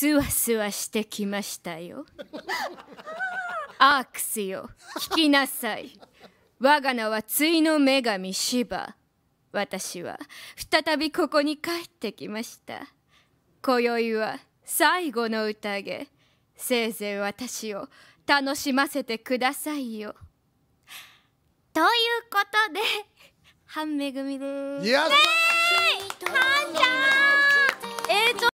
すわすわしてきましたよ アークスよ聞きなさい我が名は対の女神シバ私は再びここに帰ってきました今宵は最後の宴せいぜい私を楽しませてくださいよということで半恵組です